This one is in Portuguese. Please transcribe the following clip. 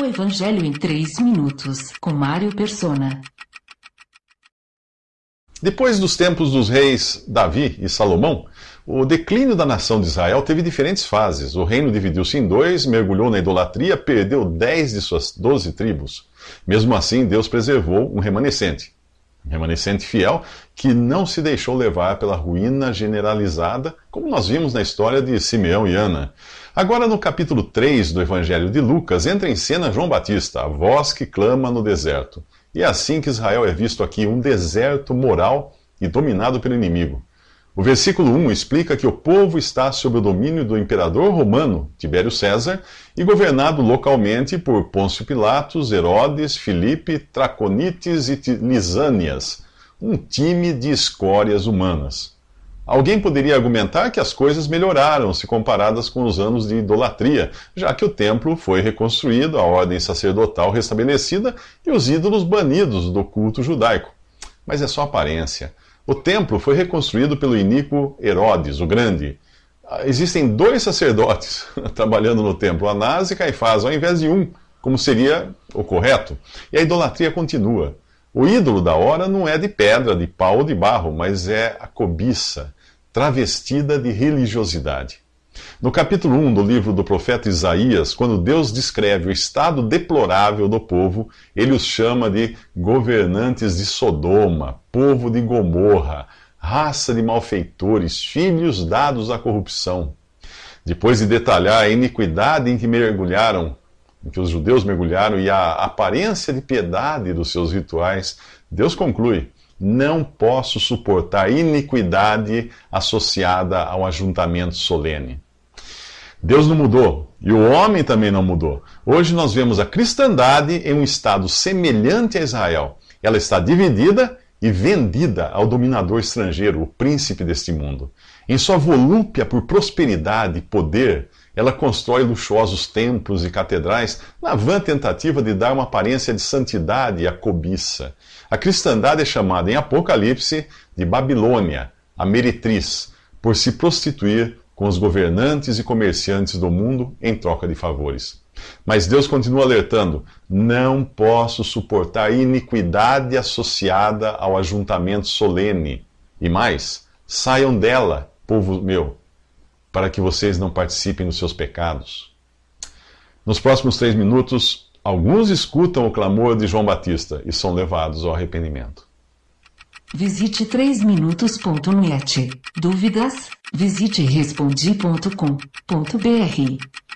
O Evangelho em 3 minutos, com Mário Persona. Depois dos tempos dos reis Davi e Salomão, o declínio da nação de Israel teve diferentes fases. O reino dividiu-se em dois, mergulhou na idolatria, perdeu dez de suas doze tribos. Mesmo assim, Deus preservou um remanescente, um remanescente fiel que não se deixou levar pela ruína generalizada, como nós vimos na história de Simeão e Ana. Agora, no capítulo 3 do Evangelho de Lucas, entra em cena João Batista, a voz que clama no deserto. E é assim que Israel é visto aqui, um deserto moral e dominado pelo inimigo. O versículo 1 explica que o povo está sob o domínio do imperador romano, Tibério César, e governado localmente por Pôncio Pilatos, Herodes, Filipe, Traconites e Lisânias, um time de escórias humanas. Alguém poderia argumentar que as coisas melhoraram se comparadas com os anos de idolatria, já que o templo foi reconstruído, a ordem sacerdotal restabelecida e os ídolos banidos do culto judaico. Mas é só aparência. O templo foi reconstruído pelo iníquo Herodes, o Grande. Existem dois sacerdotes trabalhando no templo, Anás e Caifás, ao invés de um, como seria o correto. E a idolatria continua. O ídolo da hora não é de pedra, de pau ou de barro, mas é a cobiça, travestida de religiosidade. No capítulo 1 do livro do profeta Isaías, quando Deus descreve o estado deplorável do povo, ele os chama de governantes de Sodoma, povo de Gomorra, raça de malfeitores, filhos dados à corrupção. Depois de detalhar a iniquidade em que mergulharam, em que os judeus mergulharam e a aparência de piedade dos seus rituais, Deus conclui: não posso suportar iniquidade associada ao ajuntamento solene. Deus não mudou e o homem também não mudou. Hoje nós vemos a cristandade em um estado semelhante a Israel. Ela está dividida e vendida ao dominador estrangeiro, o príncipe deste mundo. Em sua volúpia por prosperidade e poder, ela constrói luxuosos templos e catedrais na vã tentativa de dar uma aparência de santidade à cobiça. A cristandade é chamada em Apocalipse de Babilônia, a meretriz, por se prostituir com os governantes e comerciantes do mundo em troca de favores. Mas Deus continua alertando: não posso suportar a iniquidade associada ao ajuntamento solene. E mais, saiam dela, povo meu para que vocês não participem dos seus pecados. Nos próximos três minutos, alguns escutam o clamor de João Batista e são levados ao arrependimento. Visite 3minutos.net. Dúvidas? Visite respondi.com.br.